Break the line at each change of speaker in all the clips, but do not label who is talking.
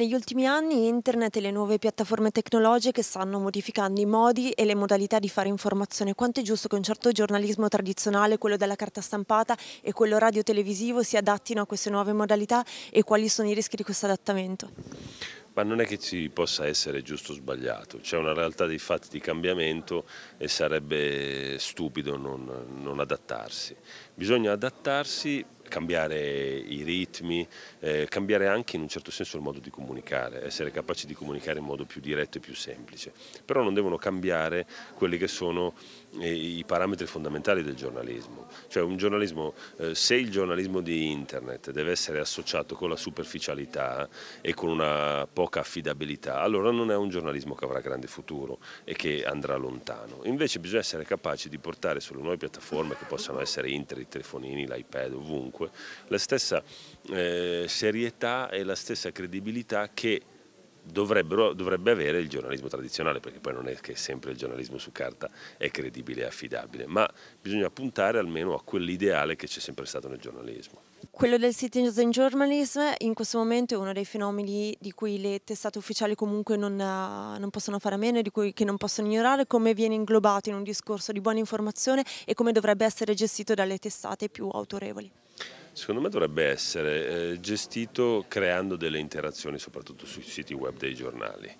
Negli ultimi anni internet e le nuove piattaforme tecnologiche stanno modificando i modi e le modalità di fare informazione. Quanto è giusto che un certo giornalismo tradizionale, quello della carta stampata e quello radio-televisivo si adattino a queste nuove modalità e quali sono i rischi di questo adattamento?
Ma non è che ci possa essere giusto o sbagliato, c'è una realtà dei fatti di cambiamento e sarebbe stupido non, non adattarsi. Bisogna adattarsi cambiare i ritmi, eh, cambiare anche in un certo senso il modo di comunicare, essere capaci di comunicare in modo più diretto e più semplice, però non devono cambiare quelli che sono eh, i parametri fondamentali del giornalismo, cioè giornalismo, eh, se il giornalismo di internet deve essere associato con la superficialità e con una poca affidabilità, allora non è un giornalismo che avrà grande futuro e che andrà lontano, invece bisogna essere capaci di portare sulle nuove piattaforme che possano essere internet, i telefonini, l'iPad, ovunque, ovunque, la stessa eh, serietà e la stessa credibilità che dovrebbe avere il giornalismo tradizionale, perché poi non è che sempre il giornalismo su carta è credibile e affidabile, ma bisogna puntare almeno a quell'ideale che c'è sempre stato nel giornalismo.
Quello del citizen journalism in questo momento è uno dei fenomeni di cui le testate ufficiali comunque non, eh, non possono fare a meno, di cui non possono ignorare, come viene inglobato in un discorso di buona informazione e come dovrebbe essere gestito dalle testate più autorevoli
secondo me dovrebbe essere eh, gestito creando delle interazioni soprattutto sui siti web dei giornali.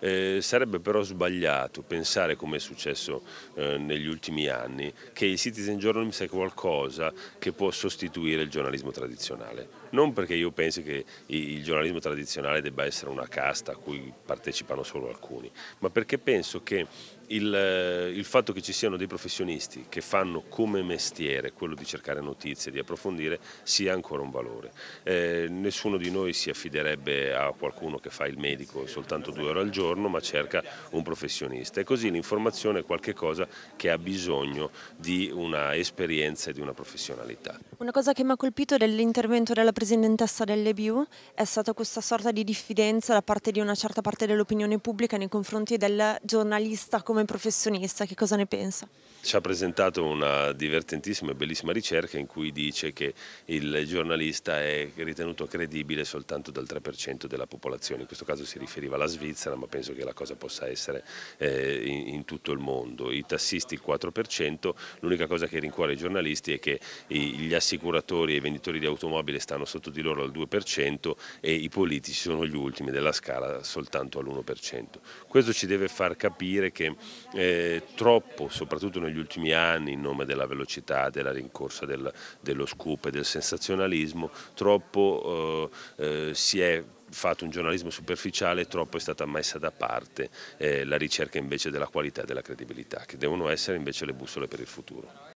Eh, sarebbe però sbagliato pensare, come è successo eh, negli ultimi anni, che il citizen journalism sia qualcosa che può sostituire il giornalismo tradizionale. Non perché io pensi che il giornalismo tradizionale debba essere una casta a cui partecipano solo alcuni, ma perché penso che il, eh, il, fatto che ci siano dei professionisti che fanno come mestiere quello di cercare notizie, di approfondire, sia ancora un valore. Eh, nessuno di noi si affiderebbe a qualcuno che fa il medico soltanto due ore al giorno, ma cerca un professionista. E così l'informazione è qualcosa che ha bisogno di una esperienza e di una professionalità.
Una cosa che mi ha colpito dell'intervento della presidentessa dell'EBU è stata questa sorta di diffidenza da parte di una certa parte dell'opinione pubblica nei confronti del giornalista come professionista, che cosa ne pensa?
Ci ha presentato una divertentissima e bellissima ricerca in cui dice che il giornalista è ritenuto credibile soltanto dal 3% della popolazione, in questo caso si riferiva alla Svizzera ma penso che la cosa possa essere eh, in, in, tutto il mondo, i tassisti il 4%, l'unica cosa che rincuora i giornalisti è che i, gli assicuratori e i venditori di automobili stanno sotto di loro al 2% e i politici sono gli ultimi della scala soltanto all'1%. Questo ci deve far capire che eh, troppo, soprattutto negli ultimi anni, in nome della velocità, della rincorsa, del, dello scoop e del sensazionalismo, troppo eh, eh, si è fatto un giornalismo superficiale troppo è stata messa da parte eh, la ricerca invece della qualità e della credibilità, che devono essere invece le bussole per il futuro.